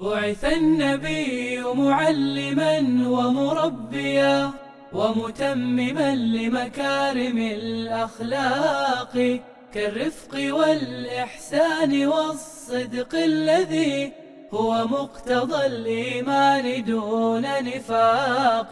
بعث النبي معلما ومربيا ومتمما لمكارم الأخلاق كالرفق والإحسان والصدق الذي هو مقتضى الإيمان دون نفاق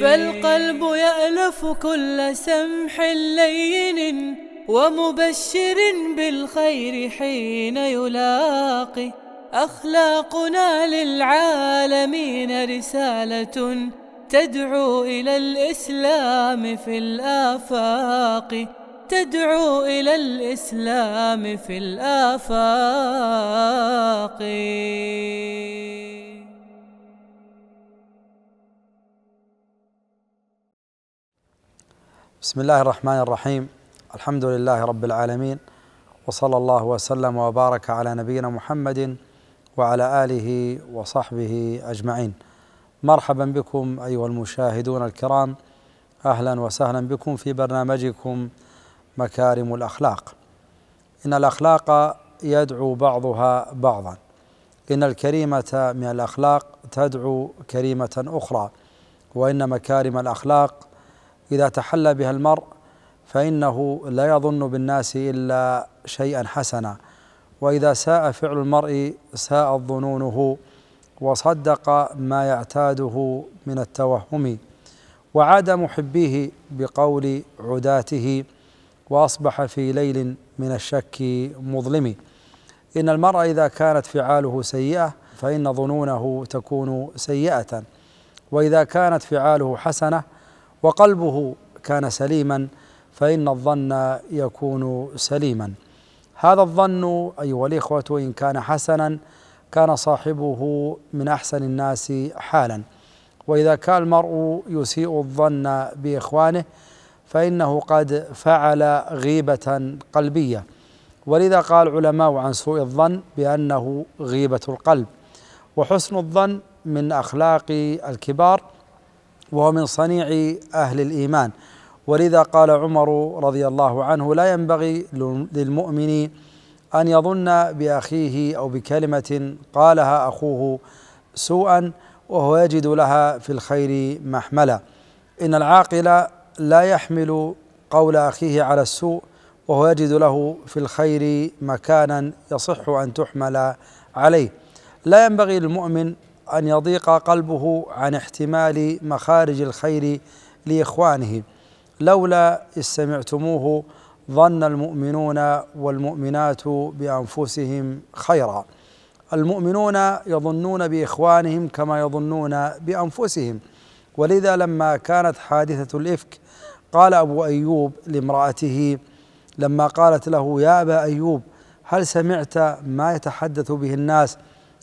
فالقلب يألف كل سمح لين ومبشر بالخير حين يلاقي أخلاقنا للعالمين رسالة تدعو إلى الإسلام في الآفاق تدعو إلى الإسلام في الآفاق بسم الله الرحمن الرحيم الحمد لله رب العالمين وصلى الله وسلم وبارك على نبينا محمد وعلى اله وصحبه اجمعين. مرحبا بكم ايها المشاهدون الكرام اهلا وسهلا بكم في برنامجكم مكارم الاخلاق. ان الاخلاق يدعو بعضها بعضا. ان الكريمه من الاخلاق تدعو كريمه اخرى وان مكارم الاخلاق اذا تحلى بها المرء فانه لا يظن بالناس الا شيئا حسنا وإذا ساء فعل المرء ساءت ظنونه وصدق ما يعتاده من التوهم وعاد محبيه بقول عداته واصبح في ليل من الشك مظلم ان المرء اذا كانت فعاله سيئه فان ظنونه تكون سيئه واذا كانت فعاله حسنه وقلبه كان سليما فان الظن يكون سليما هذا الظن أيها الإخوة إن كان حسنا كان صاحبه من أحسن الناس حالا وإذا كان المرء يسيء الظن بإخوانه فإنه قد فعل غيبة قلبية ولذا قال علماء عن سوء الظن بأنه غيبة القلب وحسن الظن من أخلاق الكبار وهو من صنيع أهل الإيمان ولذا قال عمر رضي الله عنه لا ينبغي للمؤمن ان يظن باخيه او بكلمه قالها اخوه سوءا وهو يجد لها في الخير محملا ان العاقل لا يحمل قول اخيه على السوء وهو يجد له في الخير مكانا يصح ان تحمل عليه لا ينبغي للمؤمن ان يضيق قلبه عن احتمال مخارج الخير لاخوانه لولا استمعتموه ظن المؤمنون والمؤمنات بأنفسهم خيرا المؤمنون يظنون بإخوانهم كما يظنون بأنفسهم ولذا لما كانت حادثة الإفك قال أبو أيوب لامرأته لما قالت له يا أبا أيوب هل سمعت ما يتحدث به الناس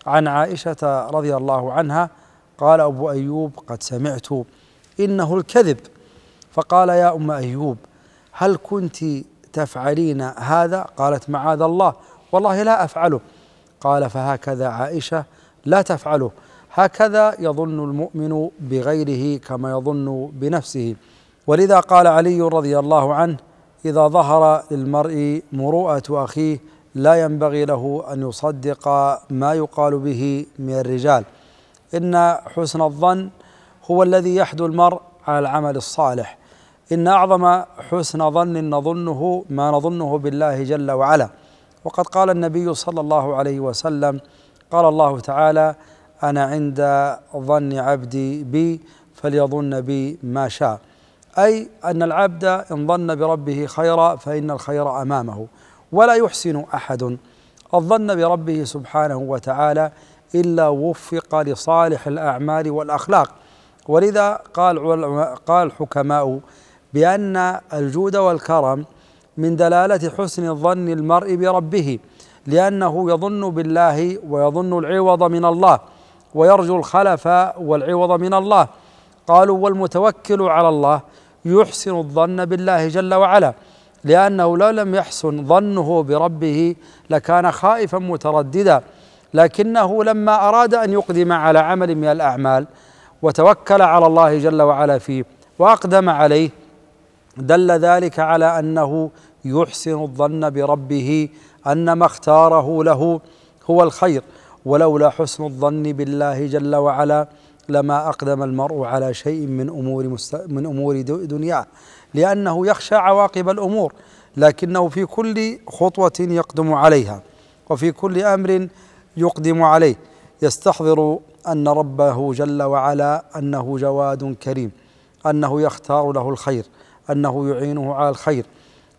عن عائشة رضي الله عنها قال أبو أيوب قد سمعت إنه الكذب فقال يا ام ايوب هل كنت تفعلين هذا قالت معاذ الله والله لا افعله قال فهكذا عائشه لا تفعله هكذا يظن المؤمن بغيره كما يظن بنفسه ولذا قال علي رضي الله عنه اذا ظهر للمرء مروءه اخيه لا ينبغي له ان يصدق ما يقال به من الرجال ان حسن الظن هو الذي يحدو المرء على العمل الصالح إن أعظم حسن ظن نظنه ما نظنه بالله جل وعلا وقد قال النبي صلى الله عليه وسلم قال الله تعالى أنا عند ظن عبدي بي فليظن بي ما شاء أي أن العبد إن ظن بربه خيرا فإن الخير أمامه ولا يحسن أحد الظن بربه سبحانه وتعالى إلا وفق لصالح الأعمال والأخلاق ولذا قال قال حكماء بأن الجود والكرم من دلالة حسن الظن المرء بربه لأنه يظن بالله ويظن العوض من الله ويرجو الخلف والعوض من الله قالوا والمتوكل على الله يحسن الظن بالله جل وعلا لأنه لو لم يحسن ظنه بربه لكان خائفا مترددا لكنه لما أراد أن يقدم على عمل من الأعمال وتوكل على الله جل وعلا فيه وأقدم عليه دل ذلك على انه يحسن الظن بربه ان ما اختاره له هو الخير ولولا حسن الظن بالله جل وعلا لما اقدم المرء على شيء من امور مست... من امور دنياه لانه يخشى عواقب الامور لكنه في كل خطوه يقدم عليها وفي كل امر يقدم عليه يستحضر ان ربه جل وعلا انه جواد كريم انه يختار له الخير أنه يعينه على الخير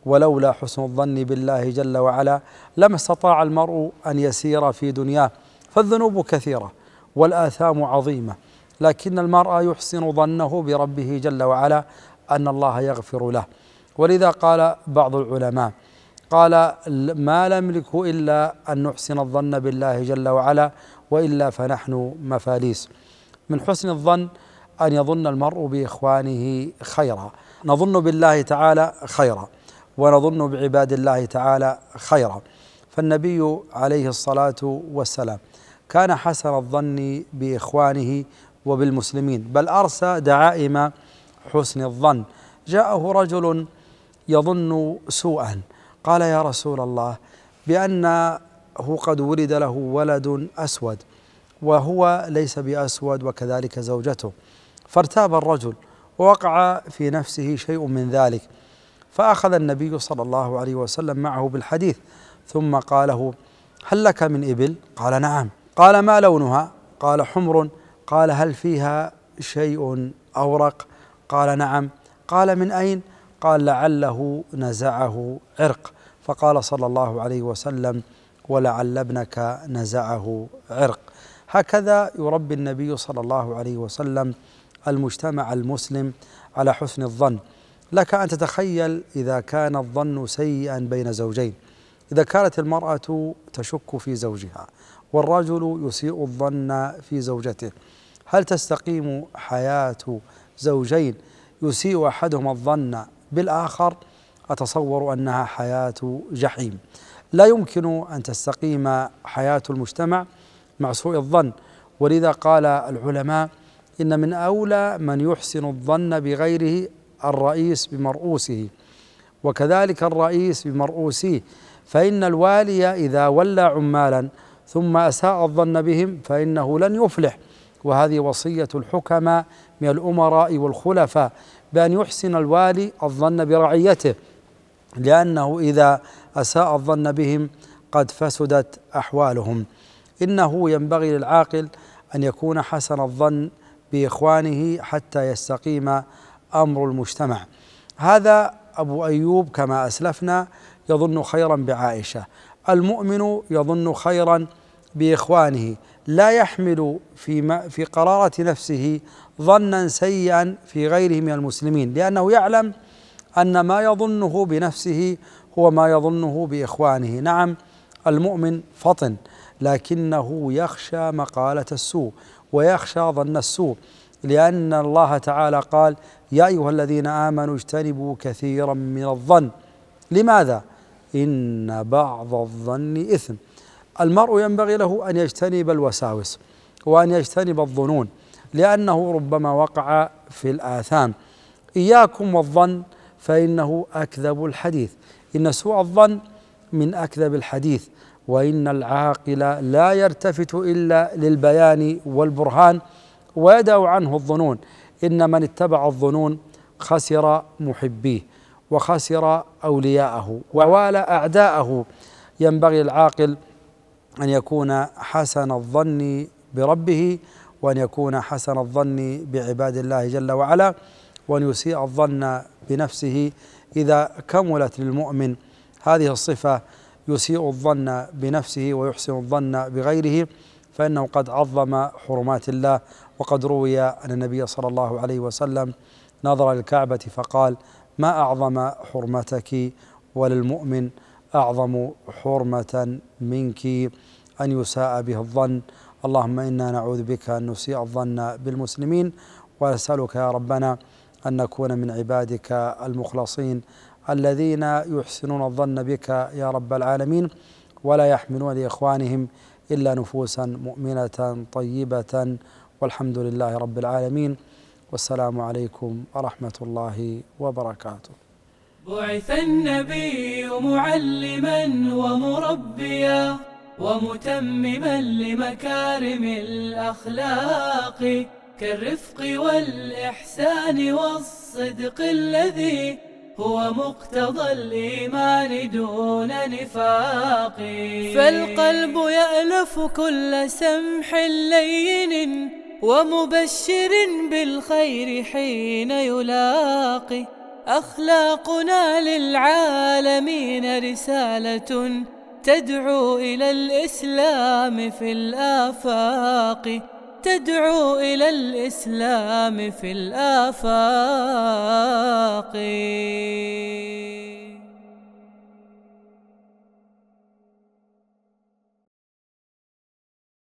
ولولا حسن الظن بالله جل وعلا لما استطاع المرء أن يسير في دنياه فالذنوب كثيرة والآثام عظيمة لكن المرء يحسن ظنه بربه جل وعلا أن الله يغفر له ولذا قال بعض العلماء قال ما نملك إلا أن نحسن الظن بالله جل وعلا وإلا فنحن مفاليس من حسن الظن أن يظن المرء بإخوانه خيرا نظن بالله تعالى خيرا ونظن بعباد الله تعالى خيرا فالنبي عليه الصلاه والسلام كان حسن الظن باخوانه وبالمسلمين بل ارسى دعائم حسن الظن جاءه رجل يظن سوءا قال يا رسول الله بانه قد ولد له ولد اسود وهو ليس باسود وكذلك زوجته فارتاب الرجل ووقع في نفسه شيء من ذلك فأخذ النبي صلى الله عليه وسلم معه بالحديث ثم قاله هل لك من إبل؟ قال نعم قال ما لونها؟ قال حمر قال هل فيها شيء أورق؟ قال نعم قال من أين؟ قال لعله نزعه عرق فقال صلى الله عليه وسلم ولعل ابنك نزعه عرق هكذا يربي النبي صلى الله عليه وسلم المجتمع المسلم على حسن الظن لك أن تتخيل إذا كان الظن سيئا بين زوجين إذا كانت المرأة تشك في زوجها والرجل يسيء الظن في زوجته هل تستقيم حياة زوجين يسيء أحدهما الظن بالآخر أتصور أنها حياة جحيم لا يمكن أن تستقيم حياة المجتمع مع سوء الظن ولذا قال العلماء إن من أولى من يحسن الظن بغيره الرئيس بمرؤوسه وكذلك الرئيس بمرؤوسيه فإن الوالي إذا ولى عمالا ثم أساء الظن بهم فإنه لن يفلح وهذه وصية الحكماء من الأمراء والخلفاء بأن يحسن الوالي الظن برعيته لأنه إذا أساء الظن بهم قد فسدت أحوالهم إنه ينبغي للعاقل أن يكون حسن الظن باخوانه حتى يستقيم امر المجتمع. هذا ابو ايوب كما اسلفنا يظن خيرا بعائشه، المؤمن يظن خيرا باخوانه، لا يحمل في في قراره نفسه ظنا سيئا في غيره من المسلمين، لانه يعلم ان ما يظنه بنفسه هو ما يظنه باخوانه، نعم المؤمن فطن لكنه يخشى مقاله السوء ويخشى ظن السوء لأن الله تعالى قال يا أيها الذين آمنوا اجتنبوا كثيرا من الظن لماذا؟ إن بعض الظن إثم المرء ينبغي له أن يجتنب الوساوس وأن يجتنب الظنون لأنه ربما وقع في الآثام إياكم والظن فإنه أكذب الحديث إن سوء الظن من أكذب الحديث وإن العاقل لا يلتفت إلا للبيان والبرهان ويدع عنه الظنون إن من اتبع الظنون خسر محبيه وخسر أولياءه ووالى أعداءه ينبغي العاقل أن يكون حسن الظن بربه وأن يكون حسن الظن بعباد الله جل وعلا وأن يسيء الظن بنفسه إذا كملت للمؤمن هذه الصفة يسيء الظن بنفسه ويحسن الظن بغيره فإنه قد عظم حرمات الله وقد روي أن النبي صلى الله عليه وسلم نظر للكعبة فقال ما أعظم حرمتك وللمؤمن أعظم حرمة منك أن يساء به الظن اللهم إنا نعوذ بك أن نسيء الظن بالمسلمين ونسألك يا ربنا أن نكون من عبادك المخلصين الذين يحسنون الظن بك يا رب العالمين ولا يحملون لاخوانهم الا نفوسا مؤمنه طيبه والحمد لله رب العالمين والسلام عليكم ورحمه الله وبركاته. بعث النبي معلما ومربيا ومتمما لمكارم الاخلاق كالرفق والاحسان والصدق الذي هو مقتضى الإيمان دون نفاق فالقلب يألف كل سمح لين ومبشر بالخير حين يلاقي أخلاقنا للعالمين رسالة تدعو إلى الإسلام في الآفاق تدعو إلى الإسلام في الآفاق